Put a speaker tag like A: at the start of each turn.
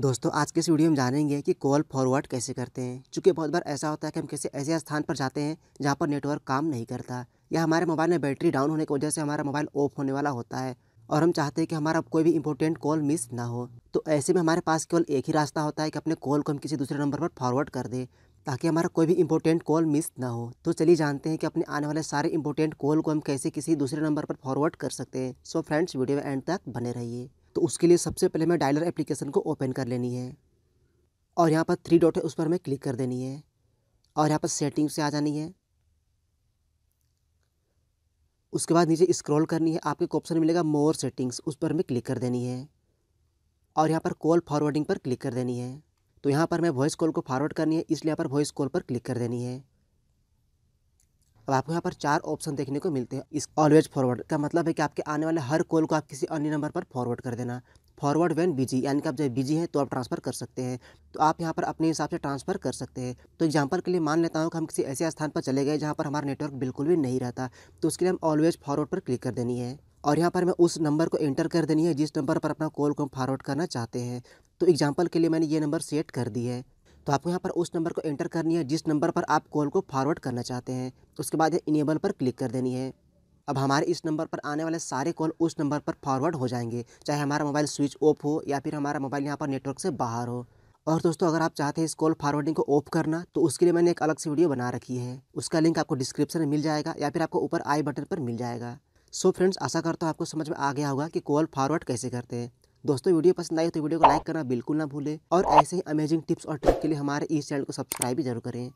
A: दोस्तों आज के इस वीडियो में जानेंगे कि कॉल फॉरवर्ड कैसे करते हैं चूँकि बहुत बार ऐसा होता है कि हम किसी ऐसे स्थान पर जाते हैं जहाँ पर नेटवर्क काम नहीं करता या हमारे मोबाइल में बैटरी डाउन होने की वजह से हमारा मोबाइल ऑफ होने वाला होता है और हम चाहते हैं कि हमारा कोई भी इंपॉर्टेंट कॉल मिस ना हो तो ऐसे में हमारे पास केवल एक ही रास्ता होता है कि अपने कॉल को हम किसी दूसरे नंबर पर फॉरवर्ड कर दें ताकि हमारा कोई भी इंपॉर्टेंट कॉल मिस ना हो तो चलिए जानते हैं कि अपने आने वाले सारे इंपॉर्टेंट कॉल को हम कैसे किसी दूसरे नंबर पर फॉरवर्ड कर सकते हैं सो फ्रेंड्स वीडियो में एंड तक बने रहिए तो उसके लिए सबसे पहले हमें डायलर एप्लीकेशन को ओपन कर लेनी है और यहाँ पर थ्री डॉट है उस पर हमें क्लिक कर देनी है और यहाँ पर सेटिंग से आ जानी है उसके बाद नीचे स्क्रॉल करनी है आपके ऑप्शन मिलेगा मोर सेटिंग्स उस पर हमें क्लिक कर देनी है और यहाँ पर कॉल फॉरवर्डिंग पर क्लिक कर देनी है तो यहाँ पर मैं वॉइस कॉल को फॉरवर्ड करनी है इसलिए यहाँ पर वॉइस कॉल पर क्लिक कर देनी है अब आपको यहाँ पर चार ऑप्शन देखने को मिलते हैं इस ऑलवेज फॉरवर्ड का मतलब है कि आपके आने वाले हर कॉल को आप किसी अन्य नंबर पर फॉरवर्ड कर देना फॉरवर्ड वैन बिजी यानी कि आप जब बिजी हैं तो आप ट्रांसफ़र कर सकते हैं तो आप यहाँ पर अपने हिसाब से ट्रांसफ़र कर सकते हैं तो एग्जांपल के लिए मान लेता हूँ कि हम किसी ऐसे स्थान पर चले गए जहाँ पर हमारा नेटवर्क बिल्कुल भी नहीं रहता तो उसके लिए हम ऑलवेज फॉरवर्ड पर क्लिक कर देनी है और यहाँ पर हमें उस नंबर को एंटर कर देनी है जिस नंबर पर अपना कॉल को हम फॉरवर्ड करना चाहते हैं तो एग्जाम्पल के लिए मैंने ये नंबर सेट कर दी है तो आपको यहाँ पर उस नंबर को एंटर करनी है जिस नंबर पर आप कॉल को फॉरवर्ड करना चाहते हैं उसके बाद इनेबल पर क्लिक कर देनी है अब हमारे इस नंबर पर आने वाले सारे कॉल उस नंबर पर फॉरवर्ड हो जाएंगे चाहे हमारा मोबाइल स्विच ऑफ हो या फिर हमारा मोबाइल यहाँ पर नेटवर्क से बाहर हो और दोस्तों अगर आप चाहते हैं इस कॉल फॉरवर्डिंग को ऑफ करना तो उसके लिए मैंने एक अलग से वीडियो बना रखी है उसका लिंक आपको डिस्क्रिप्शन में मिल जाएगा या फिर आपको ऊपर आई बटन पर मिल जाएगा सो so फ्रेंड्स आशा करता हूँ आपको समझ में आ गया होगा कि कॉल फॉरवर्ड कैसे करते हैं दोस्तों वीडियो पसंद आई तो वीडियो को लाइक करना बिल्कुल ना भूलें और ऐसे ही अमेजिंग टिप्स और ट्रिक के लिए हमारे इस चैनल को सब्सक्राइब भी जरूर करें